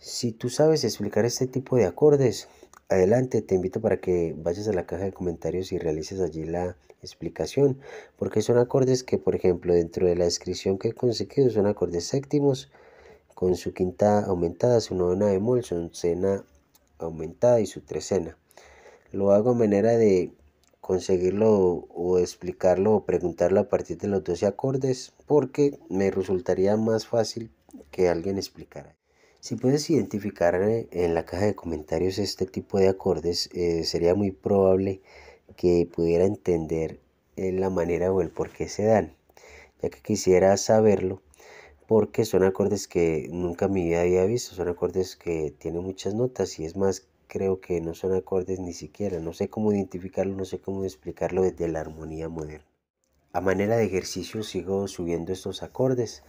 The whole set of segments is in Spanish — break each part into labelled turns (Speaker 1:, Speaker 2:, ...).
Speaker 1: Si tú sabes explicar este tipo de acordes, adelante, te invito para que vayas a la caja de comentarios y realices allí la explicación, porque son acordes que, por ejemplo, dentro de la descripción que he conseguido, son acordes séptimos, con su quinta aumentada, su novena bemol, su oncena aumentada y su trecena. Lo hago a manera de conseguirlo o explicarlo o preguntarlo a partir de los 12 acordes, porque me resultaría más fácil que alguien explicara. Si puedes identificar eh, en la caja de comentarios este tipo de acordes, eh, sería muy probable que pudiera entender eh, la manera o el por qué se dan, ya que quisiera saberlo, porque son acordes que nunca en mi vida había visto, son acordes que tienen muchas notas y es más, creo que no son acordes ni siquiera, no sé cómo identificarlo, no sé cómo explicarlo desde la armonía moderna. A manera de ejercicio sigo subiendo estos acordes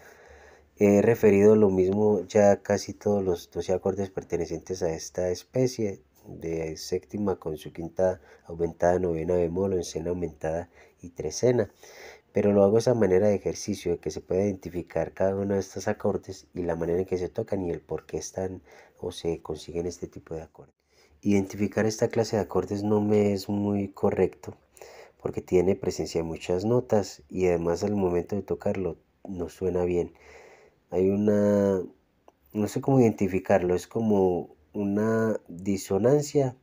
Speaker 1: He referido lo mismo ya casi todos los 12 acordes pertenecientes a esta especie, de séptima con su quinta aumentada, novena bemol, encena aumentada y trecena. Pero lo hago de esa manera de ejercicio, de que se puede identificar cada uno de estos acordes y la manera en que se tocan y el por qué están o se consiguen este tipo de acordes. Identificar esta clase de acordes no me es muy correcto porque tiene presencia de muchas notas y además al momento de tocarlo no suena bien hay una, no sé cómo identificarlo, es como una disonancia,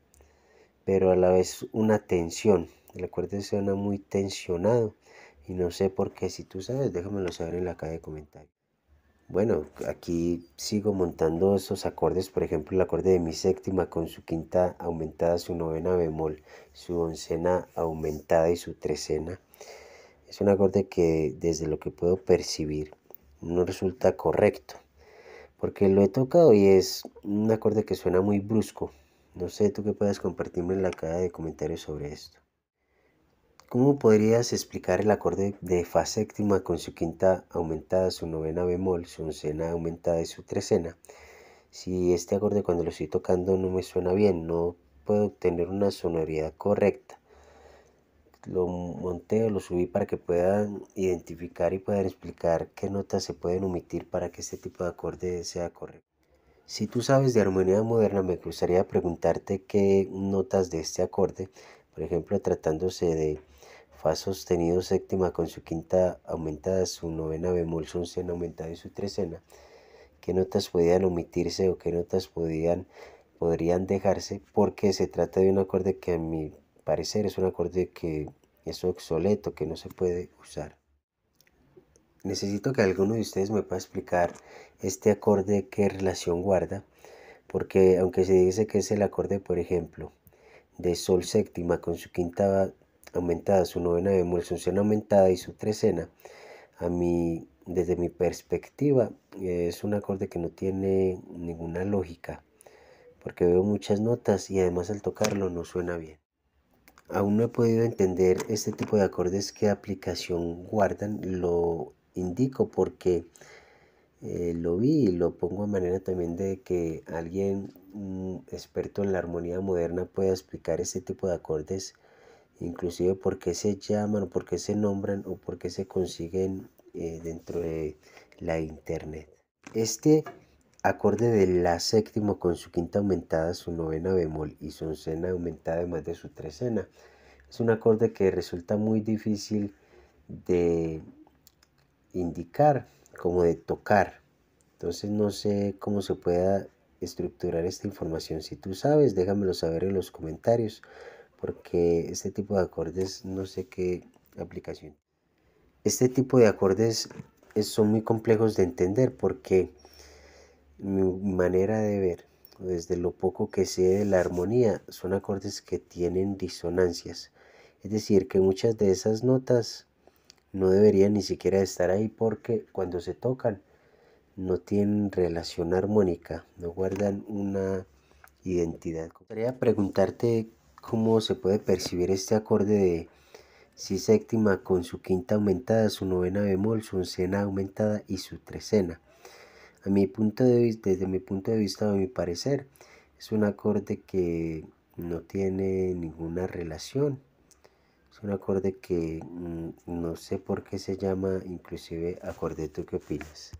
Speaker 1: pero a la vez una tensión. El acorde suena muy tensionado y no sé por qué, si tú sabes, déjamelo saber en la caja de comentarios. Bueno, aquí sigo montando esos acordes, por ejemplo, el acorde de mi séptima con su quinta aumentada, su novena bemol, su oncena aumentada y su trecena. Es un acorde que desde lo que puedo percibir no resulta correcto. Porque lo he tocado y es un acorde que suena muy brusco. No sé, tú que puedas compartirme en la caja de comentarios sobre esto. ¿Cómo podrías explicar el acorde de Fa séptima con su quinta aumentada, su novena bemol, su oncena aumentada y su trecena? Si este acorde cuando lo estoy tocando no me suena bien, no puedo obtener una sonoridad correcta lo monté o lo subí para que puedan identificar y puedan explicar qué notas se pueden omitir para que este tipo de acorde sea correcto. Si tú sabes de armonía moderna, me gustaría preguntarte qué notas de este acorde, por ejemplo, tratándose de fa sostenido séptima con su quinta aumentada, su novena bemol, su oncena aumentada y su trecena, qué notas podían omitirse o qué notas podían, podrían dejarse porque se trata de un acorde que a mi parecer es un acorde que es obsoleto, que no se puede usar. Necesito que alguno de ustedes me pueda explicar este acorde qué relación guarda, porque aunque se dice que es el acorde, por ejemplo, de sol séptima con su quinta aumentada, su novena bemol, su aumentada y su trecena, a mí, desde mi perspectiva, es un acorde que no tiene ninguna lógica, porque veo muchas notas y además al tocarlo no suena bien. Aún no he podido entender este tipo de acordes que aplicación guardan. Lo indico porque eh, lo vi y lo pongo a manera también de que alguien experto en la armonía moderna pueda explicar este tipo de acordes. Inclusive por qué se llaman o por qué se nombran o por qué se consiguen eh, dentro de la internet. Este acorde de la séptima con su quinta aumentada, su novena bemol y su oncena aumentada además de su trecena. Es un acorde que resulta muy difícil de indicar, como de tocar. Entonces no sé cómo se pueda estructurar esta información. Si tú sabes, déjamelo saber en los comentarios, porque este tipo de acordes no sé qué aplicación. Este tipo de acordes son muy complejos de entender porque mi manera de ver, desde lo poco que sé de la armonía, son acordes que tienen disonancias. Es decir, que muchas de esas notas no deberían ni siquiera estar ahí porque cuando se tocan no tienen relación armónica, no guardan una identidad. Quería preguntarte cómo se puede percibir este acorde de si séptima con su quinta aumentada, su novena bemol, su oncena aumentada y su trecena. A mi punto de vista, desde mi punto de vista, a mi parecer, es un acorde que no tiene ninguna relación. Es un acorde que mm, no sé por qué se llama inclusive acorde. ¿Tú qué opinas?